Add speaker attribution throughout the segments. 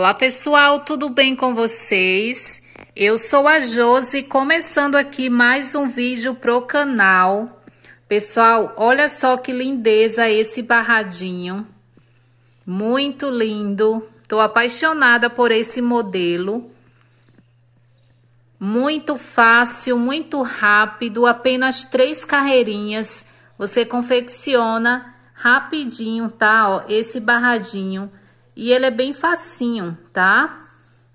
Speaker 1: Olá pessoal, tudo bem com vocês? Eu sou a Josi, começando aqui mais um vídeo pro canal. Pessoal, olha só que lindeza esse barradinho. Muito lindo. Tô apaixonada por esse modelo. Muito fácil, muito rápido, apenas três carreirinhas. Você confecciona rapidinho, tá? Ó, esse barradinho e ele é bem facinho, tá?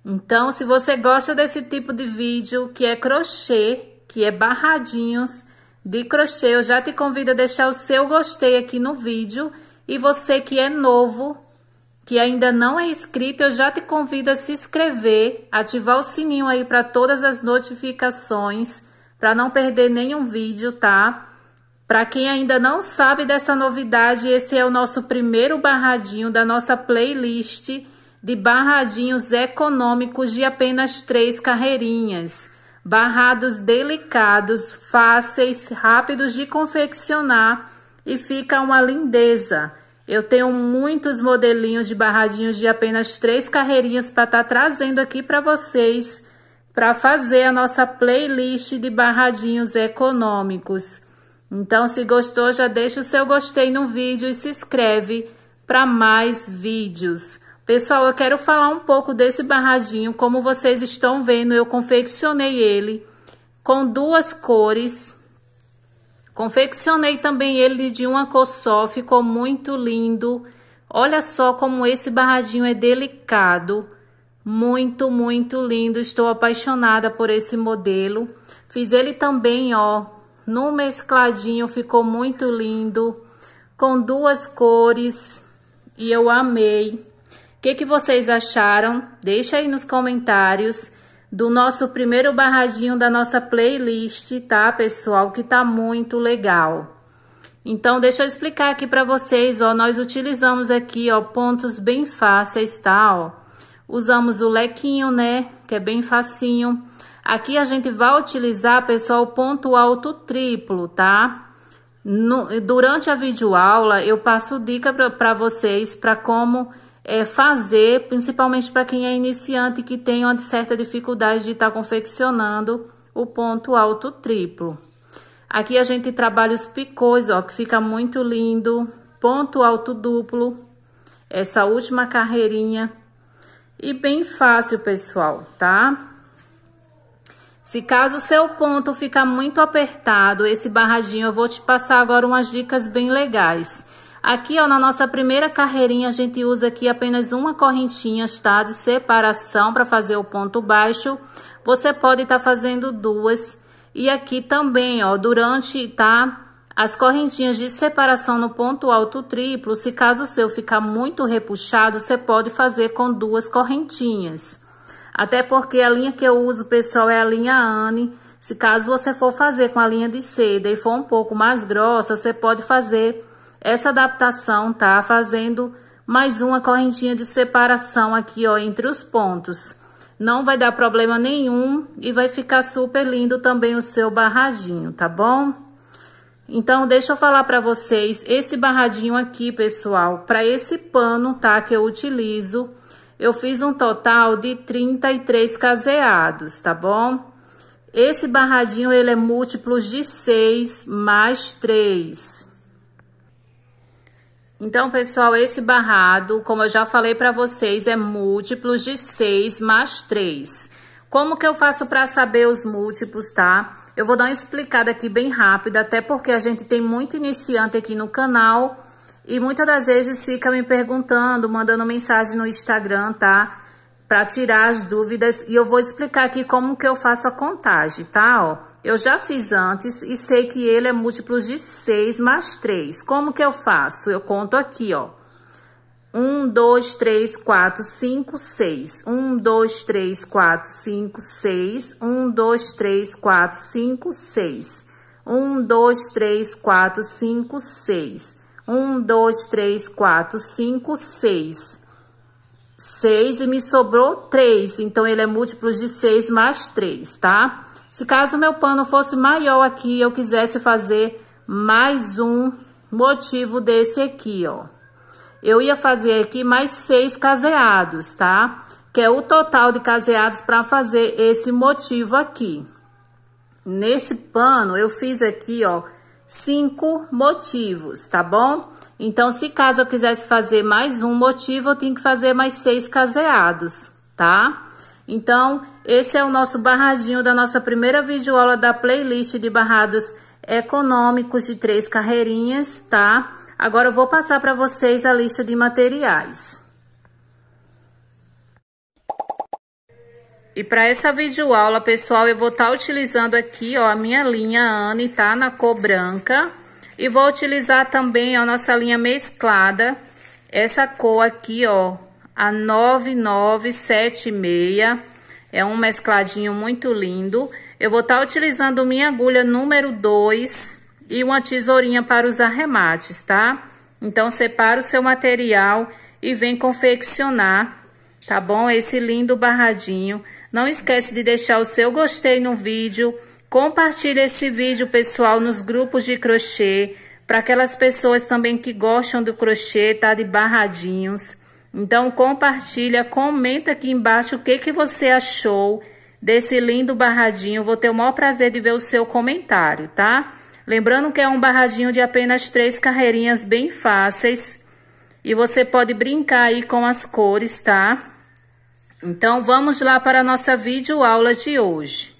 Speaker 1: Então, se você gosta desse tipo de vídeo, que é crochê, que é barradinhos de crochê, eu já te convido a deixar o seu gostei aqui no vídeo. E você que é novo, que ainda não é inscrito, eu já te convido a se inscrever, ativar o sininho aí para todas as notificações, para não perder nenhum vídeo, tá? Para quem ainda não sabe dessa novidade, esse é o nosso primeiro barradinho da nossa playlist de barradinhos econômicos de apenas três carreirinhas. Barrados delicados, fáceis, rápidos de confeccionar e fica uma lindeza. Eu tenho muitos modelinhos de barradinhos de apenas três carreirinhas para estar tá trazendo aqui para vocês para fazer a nossa playlist de barradinhos econômicos. Então, se gostou, já deixa o seu gostei no vídeo e se inscreve para mais vídeos. Pessoal, eu quero falar um pouco desse barradinho. Como vocês estão vendo, eu confeccionei ele com duas cores. Confeccionei também ele de uma cor só, ficou muito lindo. Olha só como esse barradinho é delicado. Muito, muito lindo. Estou apaixonada por esse modelo. Fiz ele também, ó, no mescladinho, ficou muito lindo, com duas cores, e eu amei. O que, que vocês acharam? Deixa aí nos comentários do nosso primeiro barradinho da nossa playlist, tá, pessoal? Que tá muito legal. Então, deixa eu explicar aqui para vocês, ó, nós utilizamos aqui, ó, pontos bem fáceis, tá, ó. Usamos o lequinho, né, que é bem facinho. Aqui a gente vai utilizar, pessoal, o ponto alto triplo, tá? No, durante a videoaula, eu passo dica para vocês para como é, fazer, principalmente para quem é iniciante que tem uma certa dificuldade de estar tá confeccionando o ponto alto triplo. Aqui a gente trabalha os picôs, ó, que fica muito lindo. Ponto alto duplo, essa última carreirinha. E bem fácil, pessoal, tá? Se caso seu ponto ficar muito apertado, esse barradinho, eu vou te passar agora umas dicas bem legais. Aqui, ó, na nossa primeira carreirinha, a gente usa aqui apenas uma correntinha, tá? De separação para fazer o ponto baixo. Você pode estar tá fazendo duas. E aqui também, ó, durante, tá? As correntinhas de separação no ponto alto triplo, se caso seu ficar muito repuxado, você pode fazer com duas correntinhas. Até porque a linha que eu uso, pessoal, é a linha Anne. Se caso você for fazer com a linha de seda e for um pouco mais grossa, você pode fazer essa adaptação, tá? Fazendo mais uma correntinha de separação aqui, ó, entre os pontos. Não vai dar problema nenhum e vai ficar super lindo também o seu barradinho, tá bom? Então, deixa eu falar para vocês, esse barradinho aqui, pessoal, para esse pano, tá, que eu utilizo, eu fiz um total de 33 caseados, tá bom? Esse barradinho, ele é múltiplo de 6 mais 3. Então, pessoal, esse barrado, como eu já falei para vocês, é múltiplos de 6 mais 3. Como que eu faço para saber os múltiplos, tá? Eu vou dar uma explicada aqui bem rápida, até porque a gente tem muito iniciante aqui no canal e muitas das vezes fica me perguntando, mandando mensagem no Instagram, tá? Para tirar as dúvidas. E eu vou explicar aqui como que eu faço a contagem, tá? Ó, eu já fiz antes e sei que ele é múltiplo de 6 mais 3. Como que eu faço? Eu conto aqui, ó. 1, 2, 3, 4, 5, 6. 1, 2, 3, 4, 5, 6. 1, 2, 3, 4, 5, 6. 1, 2, 3, 4, 5, 6. Um, dois, três, quatro, cinco, seis. Seis e me sobrou três. Então, ele é múltiplo de seis mais três, tá? Se caso meu pano fosse maior aqui, eu quisesse fazer mais um motivo desse aqui, ó. Eu ia fazer aqui mais seis caseados, tá? Que é o total de caseados para fazer esse motivo aqui. Nesse pano, eu fiz aqui, ó, cinco motivos, tá bom? Então, se caso eu quisesse fazer mais um motivo, eu tenho que fazer mais seis caseados, tá? Então, esse é o nosso barradinho da nossa primeira videoaula da playlist de barrados econômicos de três carreirinhas, tá? Agora eu vou passar para vocês a lista de materiais. E para essa videoaula, pessoal, eu vou estar tá utilizando aqui, ó, a minha linha Anne, tá? Na cor branca. E vou utilizar também, ó, nossa linha mesclada. Essa cor aqui, ó, a 9976. É um mescladinho muito lindo. Eu vou estar tá utilizando minha agulha número 2 e uma tesourinha para os arremates, tá? Então, separa o seu material e vem confeccionar, tá bom? Esse lindo barradinho. Não esquece de deixar o seu gostei no vídeo. Compartilhe esse vídeo, pessoal, nos grupos de crochê. Para aquelas pessoas também que gostam do crochê, tá? De barradinhos. Então, compartilha, comenta aqui embaixo o que, que você achou desse lindo barradinho. Vou ter o maior prazer de ver o seu comentário, tá? Lembrando que é um barradinho de apenas três carreirinhas bem fáceis. E você pode brincar aí com as cores, tá? Então vamos lá para a nossa videoaula de hoje.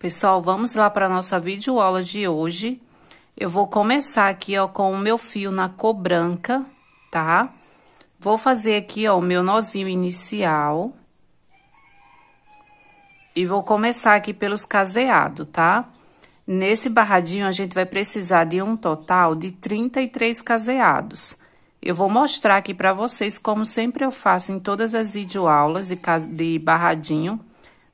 Speaker 1: Pessoal, vamos lá para a nossa videoaula de hoje. Eu vou começar aqui, ó, com o meu fio na cor branca, tá? Vou fazer aqui, ó, o meu nozinho inicial. E vou começar aqui pelos caseados, tá? Nesse barradinho, a gente vai precisar de um total de 33 caseados. Eu vou mostrar aqui para vocês, como sempre eu faço em todas as videoaulas de, de barradinho,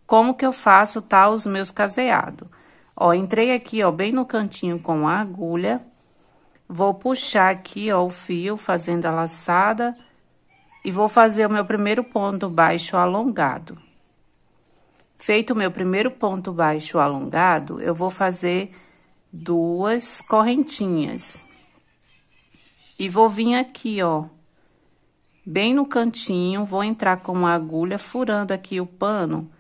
Speaker 1: como que eu faço, tá, os meus caseados. Ó, entrei aqui, ó, bem no cantinho com a agulha, vou puxar aqui, ó, o fio, fazendo a laçada, e vou fazer o meu primeiro ponto baixo alongado. Feito o meu primeiro ponto baixo alongado, eu vou fazer duas correntinhas. E vou vir aqui, ó, bem no cantinho, vou entrar com a agulha, furando aqui o pano.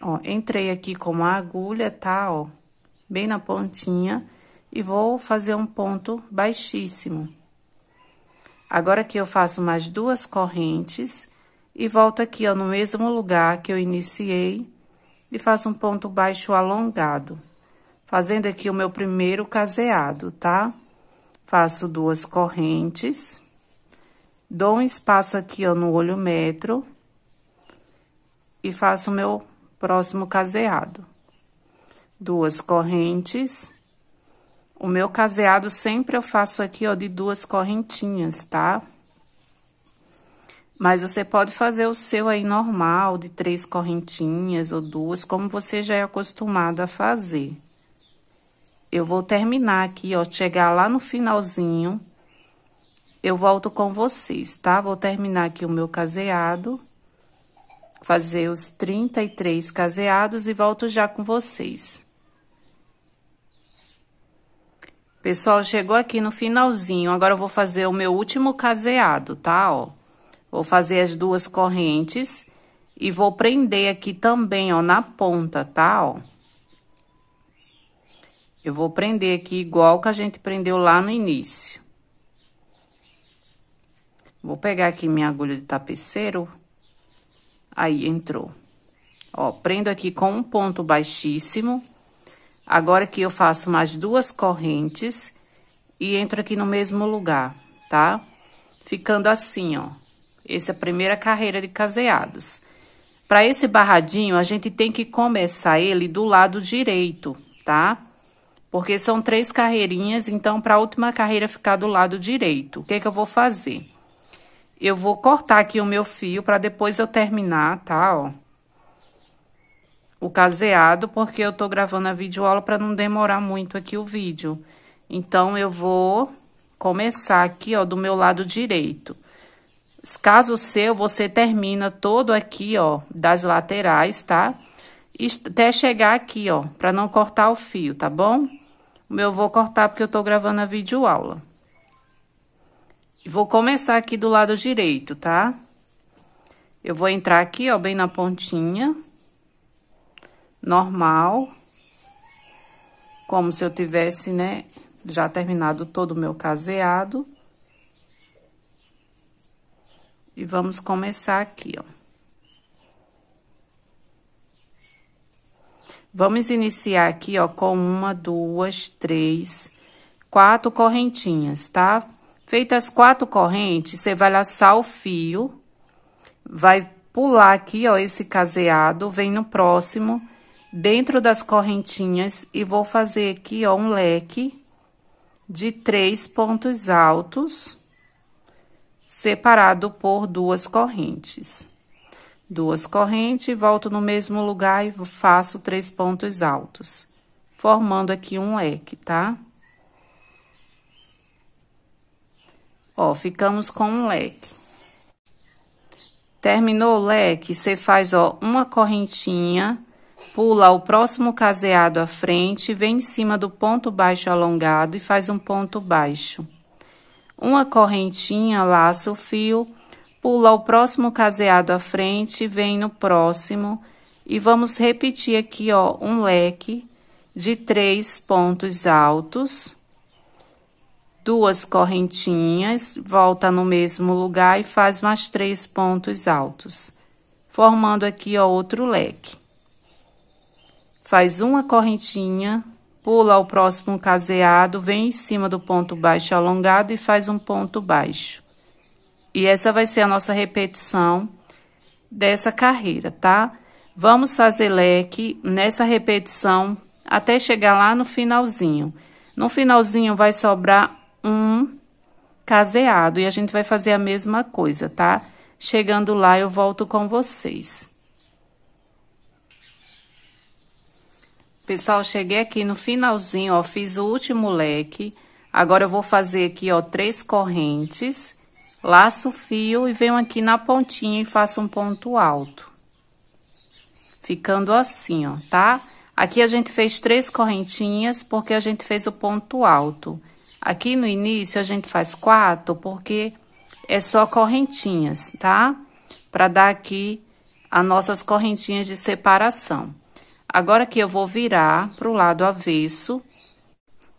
Speaker 1: Ó, entrei aqui com a agulha, tá, ó, bem na pontinha, e vou fazer um ponto baixíssimo. Agora que eu faço mais duas correntes, e volto aqui, ó, no mesmo lugar que eu iniciei, e faço um ponto baixo alongado, fazendo aqui o meu primeiro caseado, tá? Tá? faço duas correntes, dou um espaço aqui, ó, no olho metro, e faço o meu próximo caseado. Duas correntes. O meu caseado sempre eu faço aqui, ó, de duas correntinhas, tá? Mas você pode fazer o seu aí normal, de três correntinhas ou duas, como você já é acostumado a fazer. Eu vou terminar aqui, ó, chegar lá no finalzinho, eu volto com vocês, tá? Vou terminar aqui o meu caseado, fazer os 33 caseados e volto já com vocês. Pessoal, chegou aqui no finalzinho, agora eu vou fazer o meu último caseado, tá? Ó, vou fazer as duas correntes e vou prender aqui também, ó, na ponta, tá? Ó. Eu vou prender aqui igual que a gente prendeu lá no início. Vou pegar aqui minha agulha de tapeceiro. Aí, entrou. Ó, prendo aqui com um ponto baixíssimo. Agora que eu faço mais duas correntes e entro aqui no mesmo lugar, tá? Ficando assim, ó. Essa é a primeira carreira de caseados. Para esse barradinho, a gente tem que começar ele do lado direito, tá? porque são três carreirinhas, então para a última carreira ficar do lado direito, o que é que eu vou fazer? Eu vou cortar aqui o meu fio para depois eu terminar, tá, ó. O caseado, porque eu tô gravando a videoaula para não demorar muito aqui o vídeo. Então, eu vou começar aqui, ó, do meu lado direito. Caso seu, você termina todo aqui, ó, das laterais, tá? Até chegar aqui, ó, para não cortar o fio, tá bom? O meu eu vou cortar porque eu tô gravando a videoaula. Vou começar aqui do lado direito, tá? Eu vou entrar aqui, ó, bem na pontinha. Normal. Como se eu tivesse, né, já terminado todo o meu caseado. E vamos começar aqui, ó. Vamos iniciar aqui, ó, com uma, duas, três, quatro correntinhas, tá? Feitas quatro correntes, você vai laçar o fio, vai pular aqui, ó, esse caseado, vem no próximo, dentro das correntinhas, e vou fazer aqui, ó, um leque de três pontos altos, separado por duas correntes duas correntes, volto no mesmo lugar e faço três pontos altos, formando aqui um leque, tá? Ó, ficamos com um leque. Terminou o leque, você faz, ó, uma correntinha, pula o próximo caseado à frente, vem em cima do ponto baixo alongado e faz um ponto baixo. Uma correntinha, laço o fio pula o próximo caseado à frente, vem no próximo e vamos repetir aqui, ó, um leque de três pontos altos, duas correntinhas, volta no mesmo lugar e faz mais três pontos altos, formando aqui, ó, outro leque. Faz uma correntinha, pula o próximo caseado, vem em cima do ponto baixo alongado e faz um ponto baixo. E essa vai ser a nossa repetição dessa carreira, tá? Vamos fazer leque nessa repetição até chegar lá no finalzinho. No finalzinho vai sobrar um caseado e a gente vai fazer a mesma coisa, tá? Chegando lá eu volto com vocês. Pessoal, cheguei aqui no finalzinho, ó, fiz o último leque. Agora eu vou fazer aqui, ó, três correntes laço o fio e venho aqui na pontinha e faço um ponto alto. Ficando assim, ó, tá? Aqui a gente fez três correntinhas porque a gente fez o ponto alto. Aqui no início a gente faz quatro porque é só correntinhas, tá? Para dar aqui as nossas correntinhas de separação. Agora que eu vou virar pro lado avesso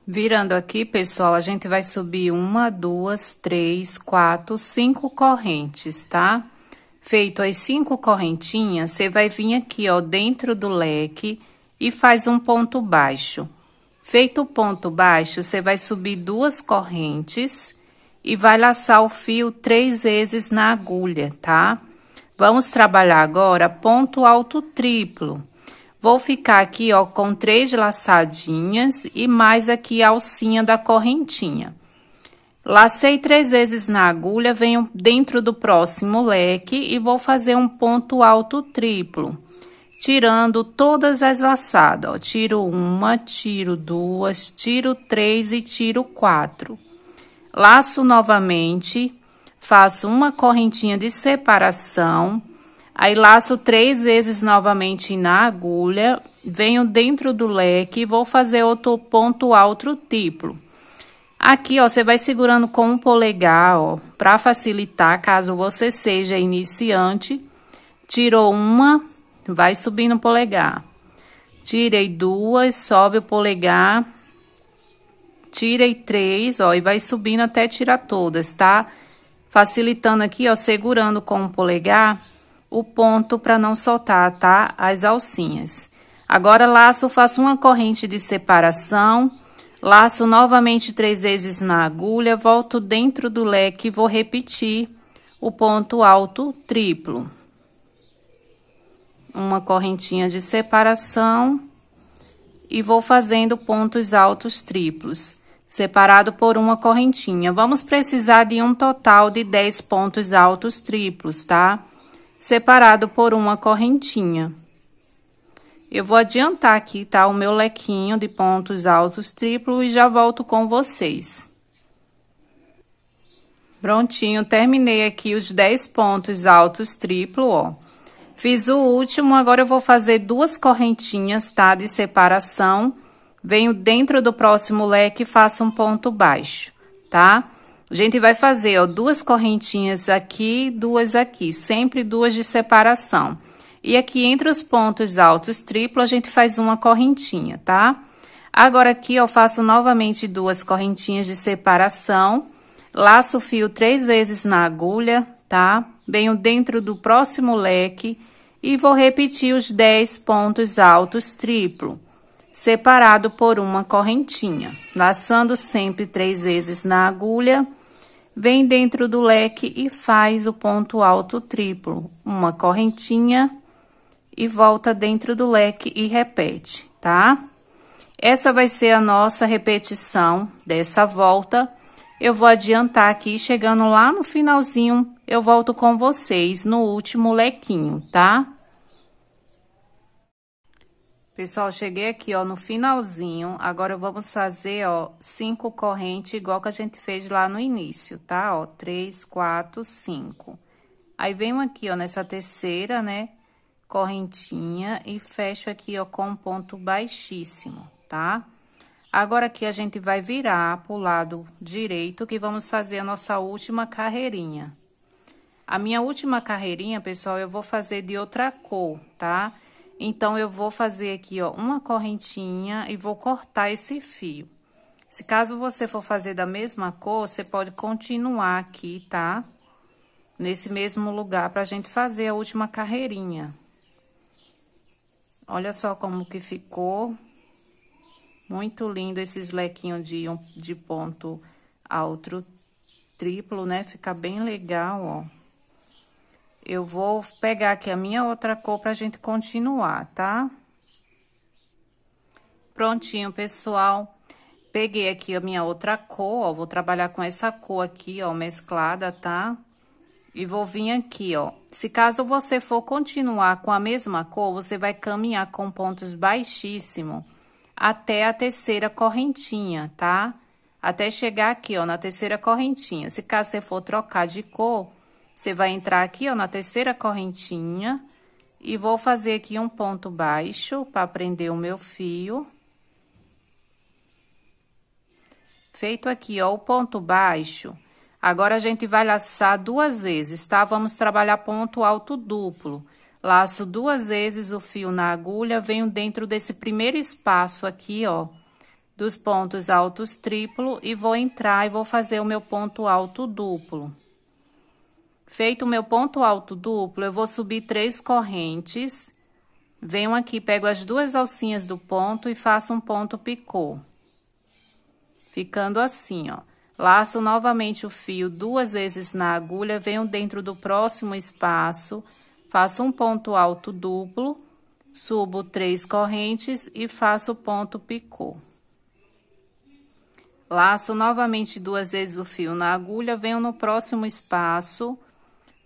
Speaker 1: Virando aqui, pessoal, a gente vai subir uma, duas, três, quatro, cinco correntes, tá? Feito as cinco correntinhas, você vai vir aqui, ó, dentro do leque e faz um ponto baixo. Feito o ponto baixo, você vai subir duas correntes e vai laçar o fio três vezes na agulha, tá? Vamos trabalhar agora ponto alto triplo. Vou ficar aqui, ó, com três laçadinhas e mais aqui a alcinha da correntinha. Lacei três vezes na agulha, venho dentro do próximo leque e vou fazer um ponto alto triplo, tirando todas as laçadas, ó. Tiro uma, tiro duas, tiro três e tiro quatro. Laço novamente, faço uma correntinha de separação Aí laço três vezes novamente na agulha, venho dentro do leque e vou fazer outro ponto alto triplo. Aqui, ó, você vai segurando com o um polegar, ó, pra facilitar, caso você seja iniciante. Tirou uma, vai subindo o polegar. Tirei duas, sobe o polegar. Tirei três, ó, e vai subindo até tirar todas, tá? Facilitando aqui, ó, segurando com o um polegar o ponto para não soltar, tá? As alcinhas. Agora, laço, faço uma corrente de separação, laço novamente três vezes na agulha, volto dentro do leque e vou repetir o ponto alto triplo. Uma correntinha de separação e vou fazendo pontos altos triplos, separado por uma correntinha. Vamos precisar de um total de 10 pontos altos triplos, tá? separado por uma correntinha. Eu vou adiantar aqui, tá? O meu lequinho de pontos altos triplo e já volto com vocês. Prontinho, terminei aqui os 10 pontos altos triplo, ó. Fiz o último, agora eu vou fazer duas correntinhas, tá? De separação. Venho dentro do próximo leque e faço um ponto baixo, tá? A gente vai fazer, ó, duas correntinhas aqui, duas aqui, sempre duas de separação. E aqui entre os pontos altos triplo, a gente faz uma correntinha, tá? Agora aqui, eu faço novamente duas correntinhas de separação. Laço o fio três vezes na agulha, tá? Venho dentro do próximo leque e vou repetir os dez pontos altos triplo separado por uma correntinha. Laçando sempre três vezes na agulha, vem dentro do leque e faz o ponto alto triplo, uma correntinha e volta dentro do leque e repete, tá? Essa vai ser a nossa repetição dessa volta. Eu vou adiantar aqui, chegando lá no finalzinho, eu volto com vocês no último lequinho, tá? Pessoal, cheguei aqui, ó, no finalzinho. Agora, vamos fazer, ó, cinco correntes, igual que a gente fez lá no início, tá? Ó, três, quatro, cinco. Aí, venho aqui, ó, nessa terceira, né, correntinha e fecho aqui, ó, com um ponto baixíssimo, tá? Agora, aqui, a gente vai virar pro lado direito, que vamos fazer a nossa última carreirinha. A minha última carreirinha, pessoal, eu vou fazer de outra cor, tá? Tá? Então, eu vou fazer aqui, ó, uma correntinha e vou cortar esse fio. Se caso você for fazer da mesma cor, você pode continuar aqui, tá? Nesse mesmo lugar, pra gente fazer a última carreirinha. Olha só como que ficou. Muito lindo esses lequinhos de, de ponto alto triplo, né? Fica bem legal, ó. Eu vou pegar aqui a minha outra cor pra gente continuar, tá? Prontinho, pessoal. Peguei aqui a minha outra cor, ó. Vou trabalhar com essa cor aqui, ó, mesclada, tá? E vou vir aqui, ó. Se caso você for continuar com a mesma cor, você vai caminhar com pontos baixíssimo até a terceira correntinha, tá? Até chegar aqui, ó, na terceira correntinha. Se caso você for trocar de cor, você vai entrar aqui, ó, na terceira correntinha e vou fazer aqui um ponto baixo para prender o meu fio. Feito aqui, ó, o ponto baixo, agora a gente vai laçar duas vezes, tá? Vamos trabalhar ponto alto duplo. Laço duas vezes o fio na agulha, venho dentro desse primeiro espaço aqui, ó, dos pontos altos triplo e vou entrar e vou fazer o meu ponto alto duplo. Feito o meu ponto alto duplo, eu vou subir três correntes. Venho aqui, pego as duas alcinhas do ponto e faço um ponto picô. Ficando assim, ó. Laço novamente o fio duas vezes na agulha, venho dentro do próximo espaço, faço um ponto alto duplo, subo três correntes e faço ponto picô. Laço novamente duas vezes o fio na agulha, venho no próximo espaço,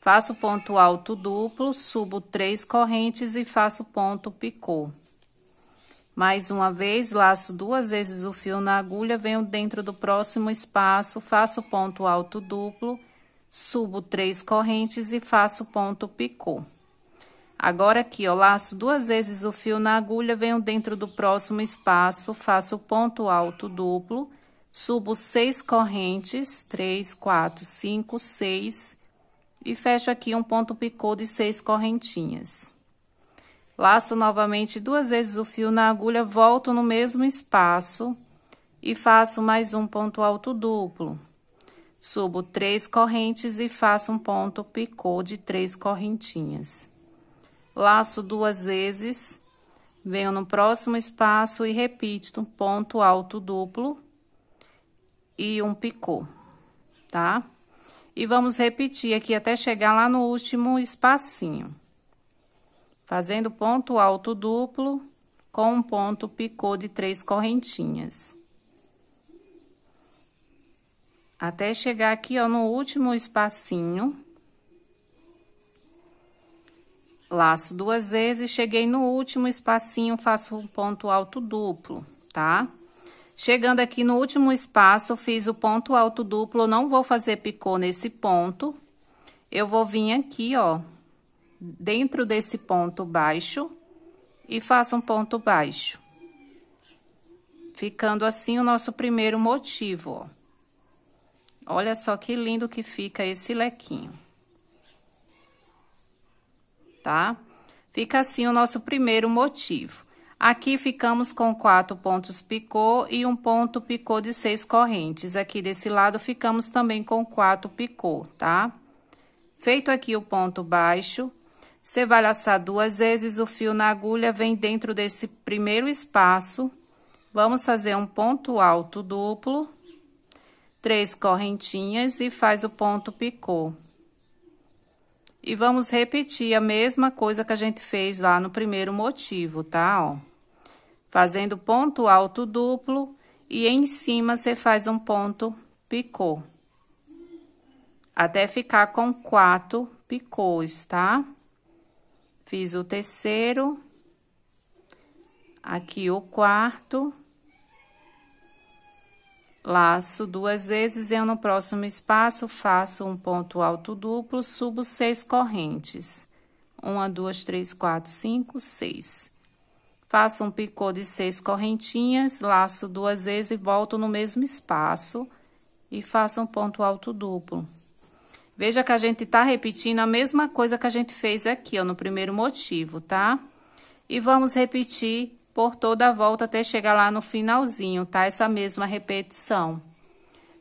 Speaker 1: Faço ponto alto duplo, subo três correntes e faço ponto picô. Mais uma vez, laço duas vezes o fio na agulha, venho dentro do próximo espaço, faço ponto alto duplo, subo três correntes e faço ponto picô. Agora aqui, ó, laço duas vezes o fio na agulha, venho dentro do próximo espaço, faço ponto alto duplo, subo seis correntes, três, quatro, cinco, seis, e fecho aqui um ponto picô de seis correntinhas. Laço novamente duas vezes o fio na agulha, volto no mesmo espaço e faço mais um ponto alto duplo. Subo três correntes e faço um ponto picô de três correntinhas. Laço duas vezes, venho no próximo espaço e repito um ponto alto duplo e um picô, tá? E vamos repetir aqui até chegar lá no último espacinho. Fazendo ponto alto duplo com um ponto picô de três correntinhas. Até chegar aqui, ó, no último espacinho. Laço duas vezes, cheguei no último espacinho, faço um ponto alto duplo, tá? Tá? Chegando aqui no último espaço, fiz o ponto alto duplo, não vou fazer picô nesse ponto. Eu vou vir aqui, ó, dentro desse ponto baixo e faço um ponto baixo. Ficando assim o nosso primeiro motivo, ó. Olha só que lindo que fica esse lequinho. Tá? Fica assim o nosso primeiro motivo. Aqui ficamos com quatro pontos picô e um ponto picô de seis correntes. Aqui desse lado ficamos também com quatro picô, tá? Feito aqui o ponto baixo, você vai laçar duas vezes, o fio na agulha vem dentro desse primeiro espaço. Vamos fazer um ponto alto duplo, três correntinhas e faz o ponto picô. E vamos repetir a mesma coisa que a gente fez lá no primeiro motivo, tá? Ó fazendo ponto alto duplo e em cima você faz um ponto picô. Até ficar com quatro picôs, tá? Fiz o terceiro, aqui o quarto, laço duas vezes, eu no próximo espaço faço um ponto alto duplo, subo seis correntes. Uma, duas, três, quatro, cinco, seis. Faço um picô de seis correntinhas, laço duas vezes e volto no mesmo espaço e faço um ponto alto duplo. Veja que a gente tá repetindo a mesma coisa que a gente fez aqui, ó, no primeiro motivo, tá? E vamos repetir por toda a volta até chegar lá no finalzinho, tá? Essa mesma repetição.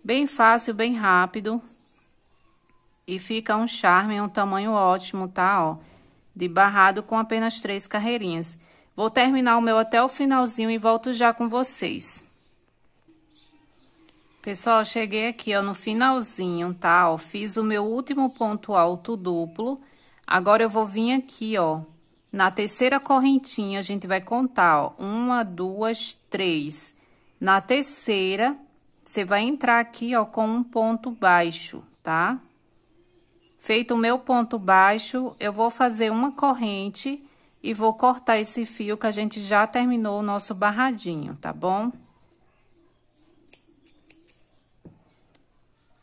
Speaker 1: Bem fácil, bem rápido. E fica um charme, um tamanho ótimo, tá? Ó, de barrado com apenas três carreirinhas. Vou terminar o meu até o finalzinho e volto já com vocês. Pessoal, cheguei aqui, ó, no finalzinho, tá? Ó, fiz o meu último ponto alto duplo. Agora, eu vou vir aqui, ó, na terceira correntinha, a gente vai contar, ó, uma, duas, três. Na terceira, você vai entrar aqui, ó, com um ponto baixo, tá? Feito o meu ponto baixo, eu vou fazer uma corrente e vou cortar esse fio que a gente já terminou o nosso barradinho, tá bom?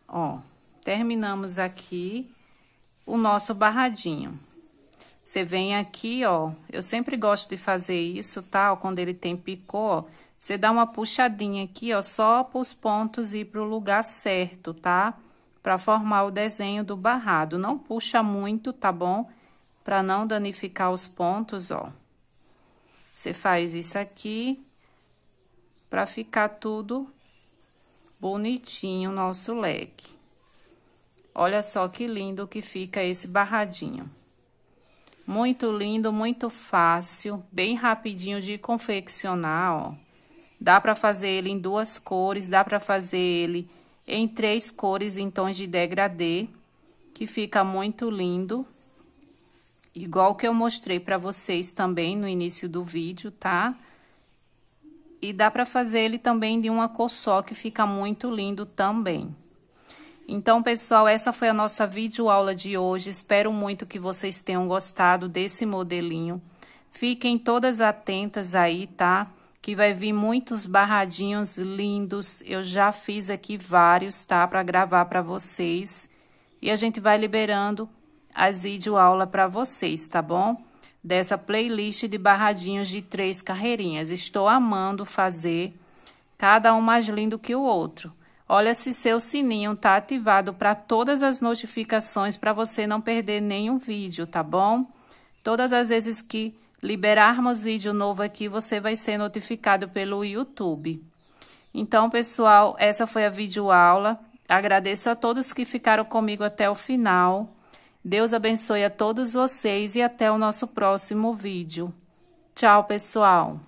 Speaker 1: Ó, terminamos aqui o nosso barradinho. Você vem aqui, ó, eu sempre gosto de fazer isso, tá? Quando ele tem picô, ó, você dá uma puxadinha aqui, ó, só para os pontos ir para o lugar certo, tá? Para formar o desenho do barrado. Não puxa muito, tá bom? para não danificar os pontos, ó. Você faz isso aqui para ficar tudo bonitinho nosso leque. Olha só que lindo que fica esse barradinho. Muito lindo, muito fácil, bem rapidinho de confeccionar, ó. Dá para fazer ele em duas cores, dá para fazer ele em três cores em tons de degradê, que fica muito lindo. Igual que eu mostrei para vocês também no início do vídeo, tá? E dá para fazer ele também de uma cor só, que fica muito lindo também. Então, pessoal, essa foi a nossa videoaula de hoje. Espero muito que vocês tenham gostado desse modelinho. Fiquem todas atentas aí, tá? Que vai vir muitos barradinhos lindos. Eu já fiz aqui vários, tá? Para gravar para vocês. E a gente vai liberando as videoaulas para vocês, tá bom? Dessa playlist de barradinhos de três carreirinhas. Estou amando fazer cada um mais lindo que o outro. Olha se seu sininho tá ativado para todas as notificações para você não perder nenhum vídeo, tá bom? Todas as vezes que liberarmos vídeo novo aqui, você vai ser notificado pelo YouTube. Então, pessoal, essa foi a videoaula. Agradeço a todos que ficaram comigo até o final. Deus abençoe a todos vocês e até o nosso próximo vídeo. Tchau, pessoal!